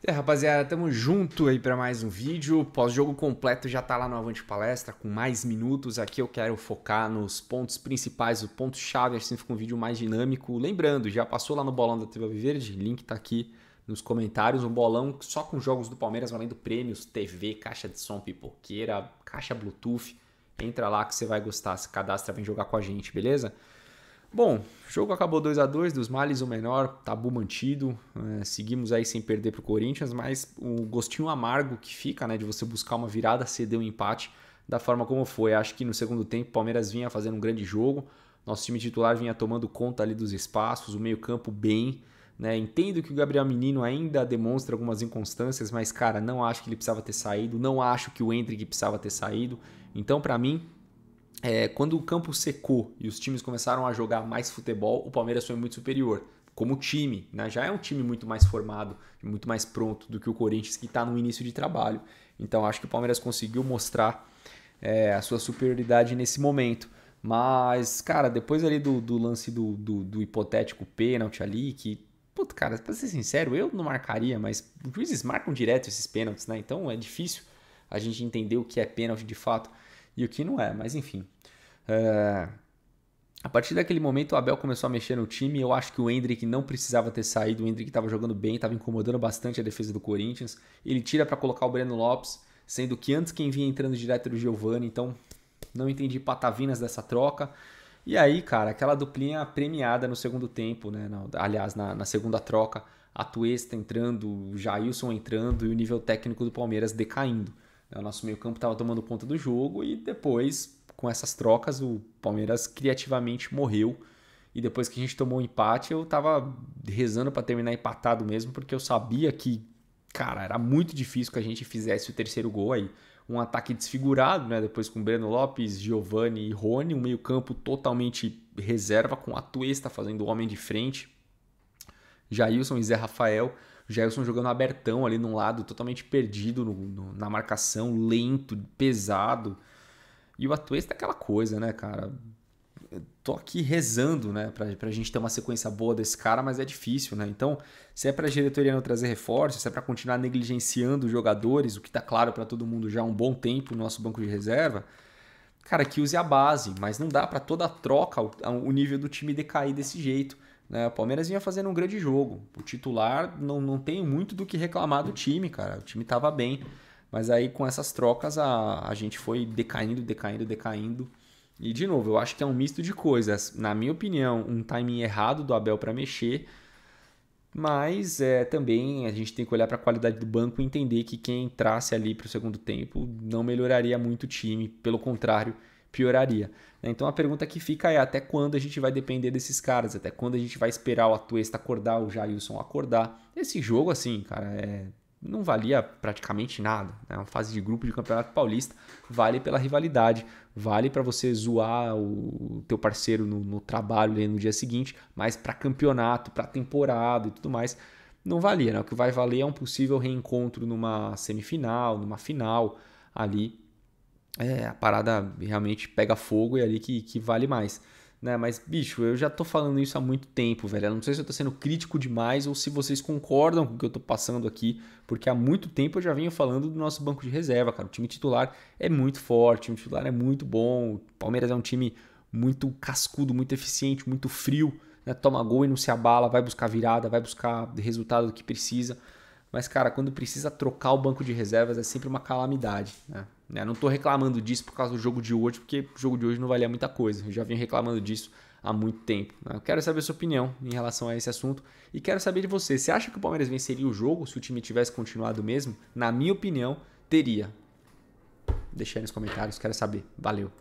E é, aí, rapaziada, tamo junto aí para mais um vídeo. Pós-jogo completo já tá lá no Avante Palestra, com mais minutos. Aqui eu quero focar nos pontos principais, o ponto-chave, assim fica um vídeo mais dinâmico. Lembrando, já passou lá no bolão da TV Verde, link tá aqui nos comentários. Um bolão só com jogos do Palmeiras, valendo prêmios, TV, caixa de som, pipoqueira, caixa Bluetooth. Entra lá que você vai gostar, se cadastra, vem jogar com a gente, beleza? Bom, o jogo acabou 2 a 2 dos males o menor, tabu mantido. É, seguimos aí sem perder para o Corinthians, mas o gostinho amargo que fica, né, de você buscar uma virada, ceder um empate da forma como foi. Acho que no segundo tempo o Palmeiras vinha fazendo um grande jogo, nosso time titular vinha tomando conta ali dos espaços, o meio-campo bem. Né? Entendo que o Gabriel Menino ainda demonstra algumas inconstâncias, mas cara, não acho que ele precisava ter saído, não acho que o Hendrick precisava ter saído. Então, para mim, é, quando o campo secou e os times começaram a jogar mais futebol, o Palmeiras foi muito superior. Como time, né? já é um time muito mais formado, muito mais pronto do que o Corinthians que está no início de trabalho. Então acho que o Palmeiras conseguiu mostrar é, a sua superioridade nesse momento. Mas, cara, depois ali do, do lance do, do, do, hipotético pênalti ali, que, puto, cara, pra ser sincero, eu não marcaria, mas os juízes marcam direto esses pênaltis, né? Então é difícil a gente entender o que é pênalti de fato e o que não é, mas enfim. É... A partir daquele momento, o Abel começou a mexer no time. Eu acho que o Hendrick não precisava ter saído. O Hendrick estava jogando bem, estava incomodando bastante a defesa do Corinthians. Ele tira para colocar o Breno Lopes, sendo que antes quem vinha entrando direto era o Giovani. Então, não entendi patavinas dessa troca. E aí, cara, aquela duplinha premiada no segundo tempo, né? aliás, na, na segunda troca, a Tuesta entrando, o Jailson entrando e o nível técnico do Palmeiras decaindo. É, o nosso meio-campo estava tomando conta do jogo e depois, com essas trocas, o Palmeiras criativamente morreu. E depois que a gente tomou o um empate, eu estava rezando para terminar empatado mesmo, porque eu sabia que, cara, era muito difícil que a gente fizesse o terceiro gol aí. Um ataque desfigurado, né? Depois com Breno Lopes, Giovani e Rony, um meio-campo totalmente reserva, com a Tuesta fazendo o homem de frente, Jailson e Zé Rafael. O Gerson jogando abertão ali num lado, totalmente perdido no, no, na marcação, lento, pesado. E o Atuesta é aquela coisa, né, cara? Eu tô aqui rezando, né, pra, pra gente ter uma sequência boa desse cara, mas é difícil, né? Então, se é pra diretoria não trazer reforços, se é pra continuar negligenciando os jogadores, o que tá claro para todo mundo já há um bom tempo no nosso banco de reserva, cara, que use a base, mas não dá para toda a troca o nível do time decair desse jeito. Né? O Palmeiras vinha fazendo um grande jogo. O titular não, não tem muito do que reclamar do time, cara. O time estava bem. Mas aí com essas trocas a, a gente foi decaindo, decaindo, decaindo. E de novo, eu acho que é um misto de coisas. Na minha opinião, um timing errado do Abel para mexer. Mas é, também a gente tem que olhar para a qualidade do banco e entender que quem entrasse ali para o segundo tempo não melhoraria muito o time. Pelo contrário, pioraria. Né? Então a pergunta que fica é até quando a gente vai depender desses caras, até quando a gente vai esperar o Atuesta acordar, o Jailson acordar. Esse jogo, assim, cara, é... não valia praticamente nada. É uma fase de grupo de campeonato paulista, vale pela rivalidade, vale para você zoar o teu parceiro no, no trabalho no dia seguinte, mas para campeonato, para temporada e tudo mais, não valia. Né? O que vai valer é um possível reencontro numa semifinal, numa final ali é, a parada realmente pega fogo e é ali que, que vale mais. Né? Mas, bicho, eu já tô falando isso há muito tempo, velho. Eu não sei se eu tô sendo crítico demais ou se vocês concordam com o que eu tô passando aqui, porque há muito tempo eu já venho falando do nosso banco de reserva, cara. O time titular é muito forte, o time titular é muito bom. O Palmeiras é um time muito cascudo, muito eficiente, muito frio. Né? Toma gol e não se abala, vai buscar virada, vai buscar resultado do que precisa. Mas, cara, quando precisa trocar o banco de reservas é sempre uma calamidade, né? Né? Não estou reclamando disso por causa do jogo de hoje, porque o jogo de hoje não valia muita coisa. Eu já vim reclamando disso há muito tempo. Né? Eu quero saber a sua opinião em relação a esse assunto e quero saber de você. Você acha que o Palmeiras venceria o jogo se o time tivesse continuado mesmo? Na minha opinião, teria. Deixa aí nos comentários, quero saber. Valeu.